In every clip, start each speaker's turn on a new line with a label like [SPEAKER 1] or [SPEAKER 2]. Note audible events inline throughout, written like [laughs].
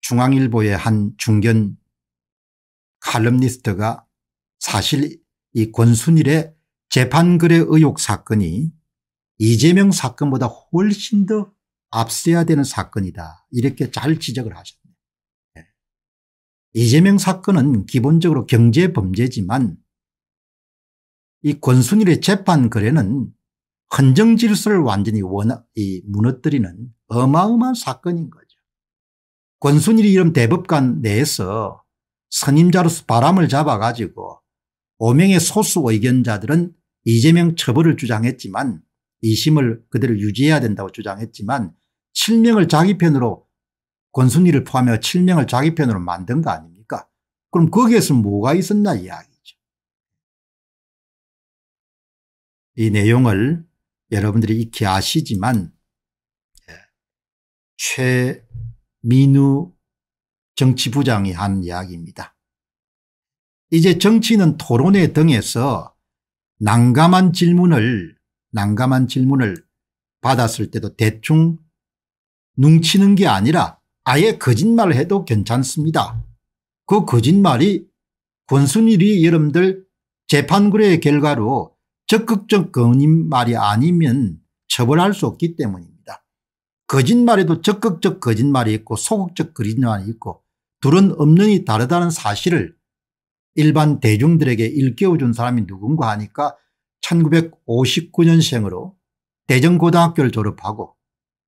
[SPEAKER 1] 중앙일보의 한 중견 칼럼니스트가 사실 이 권순일의 재판글의 의혹 사건이 이재명 사건보다 훨씬 더 앞서야 되는 사건이다 이렇게 잘 지적을 하셨네요. 예. 이재명 사건은 기본적으로 경제범죄지만 이 권순일의 재판 거래는 헌정질서를 완전히 원이 무너뜨리는 어마어마한 사건인 거죠. 권순일이 이런 대법관 내에서 선임자로서 바람을 잡아가지고 5명의 소수 의견자들은 이재명 처벌을 주장했지만 2심을 그대로 유지해야 된다고 주장했지만 7명을 자기 편으로 권순일을 포함해 7명을 자기 편으로 만든 거 아닙니까 그럼 거기에서 뭐가 있었나 이야기죠. 이 내용을 여러분들이 익히 아시지만 예, 최 민우 정치부장이 한 이야기입니다. 이제 정치는 토론회 등에서 난감한 질문을 난감한 질문을 받았을 때도 대충 뭉치는 게 아니라 아예 거짓말을 해도 괜찮습니다. 그 거짓말이 권순일이 여러분들 재판구의 결과로 적극적 거짓말이 아니면 처벌할 수 없기 때문입니다. 거짓말에도 적극적 거짓말이 있고 소극적 거짓말이 있고 둘은 없는이 다르다는 사실을 일반 대중들에게 일깨워준 사람이 누군가 하니까 1959년생으로 대전고등학교를 졸업하고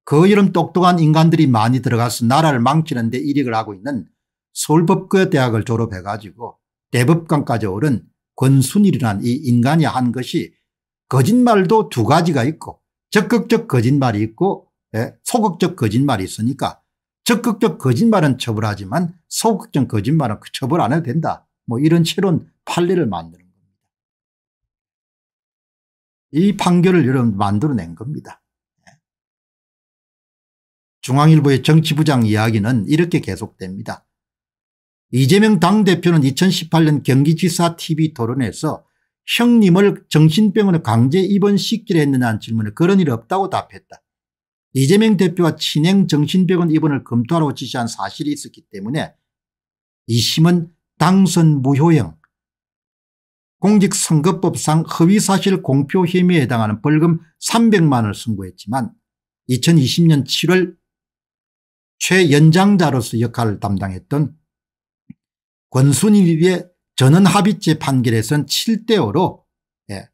[SPEAKER 1] 그여름 똑똑한 인간들이 많이 들어가서 나라를 망치는 데 이익을 하고 있는 서울법과대학을 졸업해가지고 대법관까지 오른 권순일이란 이 인간이 한 것이 거짓말도 두 가지가 있고 적극적 거짓말이 있고 예? 소극적 거짓말이 있으니까 적극적 거짓말은 처벌하지만 소극적 거짓말은 그 처벌 안 해도 된다. 뭐 이런 새로운 판례를 만드는 겁니다. 이 판결을 여러분 만들어낸 겁니다. 예? 중앙일보의 정치부장 이야기는 이렇게 계속됩니다. 이재명 당대표는 2018년 경기지사 TV 토론에서 형님을 정신병원에 강제 입원시키려 했느냐는 질문에 그런 일 없다고 답했다. 이재명 대표와 진행 정신병원 입원을 검토하라고 지시한 사실이 있었기 때문에 이심은 당선 무효형 공직선거법상 허위사실 공표 혐의에 해당하는 벌금 300만 원을 선고했지만 2020년 7월 최연장자로서 역할을 담당했던 권순일의 전원합의체 판결에선 7대5로 예,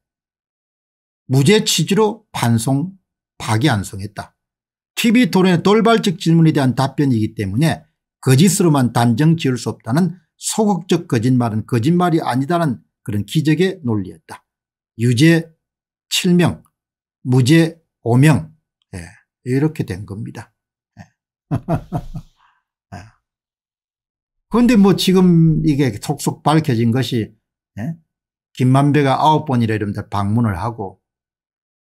[SPEAKER 1] 무죄 취지로 판송 파기 안송했다. TV 토론의 돌발적 질문에 대한 답변이기 때문에 거짓으로만 단정 지을 수 없다는 소극적 거짓말은 거짓말이 아니다는 그런 기적의 논리였다. 유죄 7명 무죄 5명 예, 이렇게 된 겁니다. 예. [laughs] 예. 그런데 뭐 지금 이게 속속 밝혀진 것이 예? 김만배가 아홉 번이라 이러면 방문을 하고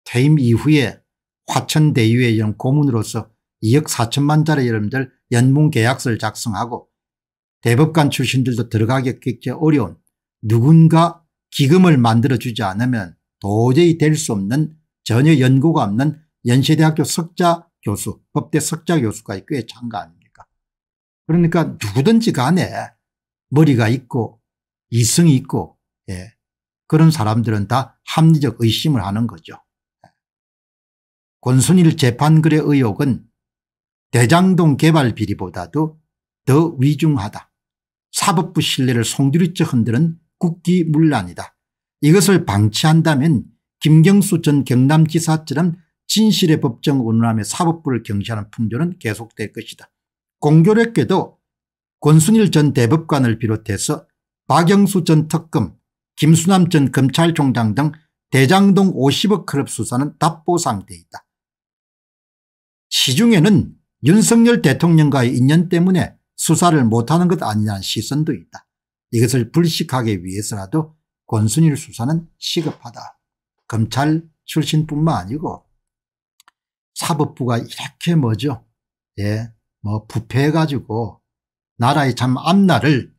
[SPEAKER 1] 퇴임 이후에 화천대유의 연 고문으로서 2억 4천만 자리 여러분들 연봉 계약서를 작성하고 대법관 출신들도 들어가기 어려운 누군가 기금을 만들어주지 않으면 도저히 될 수 없는 전혀 연고가 없는 연세대학교 석자 교수 법대 석자 교수까지 꽤 참가 아닙니까 그러니까 누구든지 간에 머리가 있고 이성이 있고 예. 그런 사람들은 다 합리적 의심을 하는 거죠. 권순일 재판글의 의혹은 대장동 개발 비리보다도 더 위중하다. 사법부 신뢰를 송두리째 흔드는 국기문란이다. 이것을 방치한다면 김경수 전 경남지사처럼 진실의 법정 운운함에 사법부를 경시하는 풍조는 계속될 것이다. 공교롭게도 권순일 전 대법관을 비롯해서 박영수 전 특검, 김수남 전 검찰총장 등 대장동 50억 클럽 수사는 답보 상태이다. 시중에는 윤석열 대통령과의 인연 때문에 수사를 못하는 것 아니냐는 시선도 있다. 이것을 불식하기 위해서라도 권순일 수사는 시급하다. 검찰 출신뿐만 아니고 사법부가 이렇게 뭐죠. 예, 뭐 부패해가지고 나라의 참 앞날을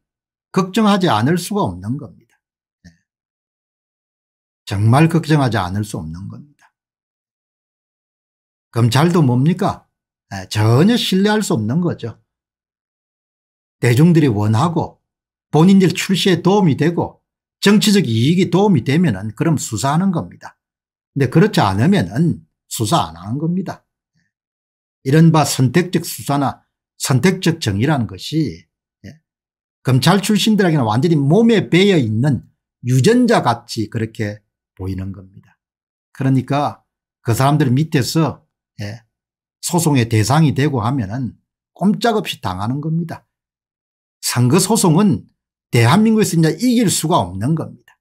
[SPEAKER 1] 걱정하지 않을 수가 없는 겁니다. 예. 정말 걱정하지 않을 수 없는 겁니다. 검찰도 뭡니까? 아, 전혀 신뢰할 수 없는 거죠. 대중들이 원하고 본인들 출시에 도움이 되고 정치적 이익이 도움이 되면 은 그럼 수사하는 겁니다. 근데 그렇지 않으면 은 수사 안 하는 겁니다. 이른바 선택적 수사나 선택적 정의라는 것이 검찰 예, 출신들에게는 완전히 몸에 배어 있는 유전자 같이 그렇게 보이는 겁니다. 그러니까 그 사람들 밑에서 예. 소송의 대상이 되고 하면은 꼼짝없이 당하는 겁니다. 선거 소송은 대한민국에서 이제 이길 수가 없는 겁니다.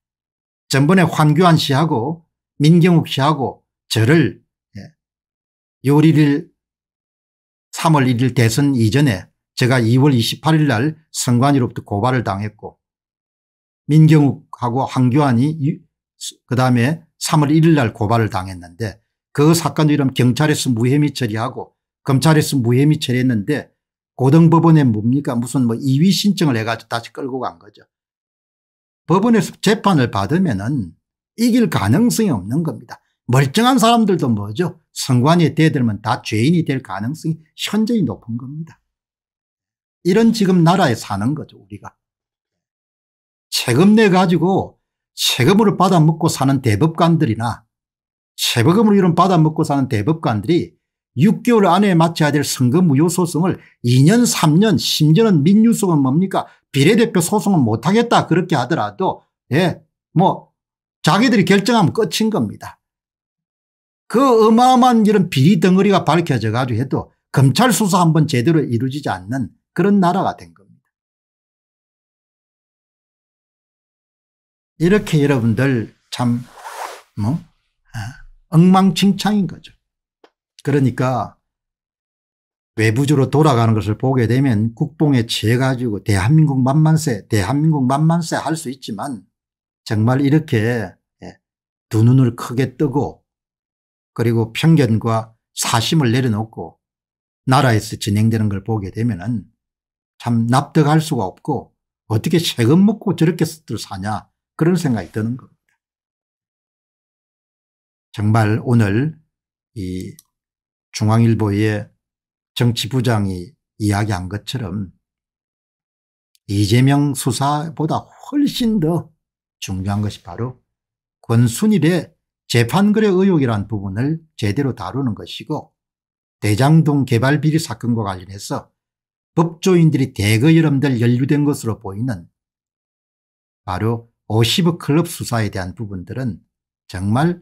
[SPEAKER 1] 전번에 환규환 씨하고 민경욱 씨하고 저를 예. 6월 1일 3월 1일 대선 이전에 제가 2월 28일 날 선관위로부터 고발을 당했고 민경욱하고 황교안이 그 다음에 3월 1일 날 고발을 당했는데 그 사건도 이런 경찰에서 무혐의 처리하고 검찰에서 무혐의 처리했는데 고등법원에 뭡니까 무슨 뭐 이위 신청을 해가지고 다시 끌고 간 거죠. 법원에서 재판을 받으면은 이길 가능성이 없는 겁니다. 멀쩡한 사람들도 뭐죠? 성관이 대들면 다 죄인이 될 가능성이 현저히 높은 겁니다. 이런 지금 나라에 사는 거죠 우리가. 세금 내 가지고 세금으로 받아먹고 사는 대법관들이나 세부금으로 이런 받아먹고 사는 대법관들이 6개월 안에 마쳐야 될 선거 무효 소송을 2년 3년 심지어는 민유소은 뭡니까 비례대표 소송은 못하겠다 그렇게 하더라도 예뭐 자기들이 결정하면 끝인 겁니다. 그 어마어마한 이런 비리 덩어리가 밝혀져 가지고 해도 검찰 수사 한번 제대로 이루어지지 않는 그런 나라가 된 겁니다. 이렇게 여러분들 참 뭐. 아. 엉망진창인 거죠. 그러니까 외부주로 돌아가는 것을 보게 되면 국뽕에 취해가지고 대한민국 만만세 대한민국 만만세 할 수 있지만 정말 이렇게 예, 두 눈을 크게 뜨고 그리고 편견과 사심을 내려놓고 나라에서 진행되는 걸 보게 되면 참 납득할 수가 없고 어떻게 세금 먹고 저렇게 사냐 그런 생각이 드는 거예요. 정말 오늘 이 중앙일보의 정치부장이 이야기한 것처럼 이재명 수사보다 훨씬 더 중요한 것이 바로 권순일의 재판거래 의혹이란 부분을 제대로 다루는 것이고 대장동 개발 비리 사건과 관련해서 법조인들이 대거 여름분들 연루된 것으로 보이는 바로 오시브 클럽 수사에 대한 부분들은 정말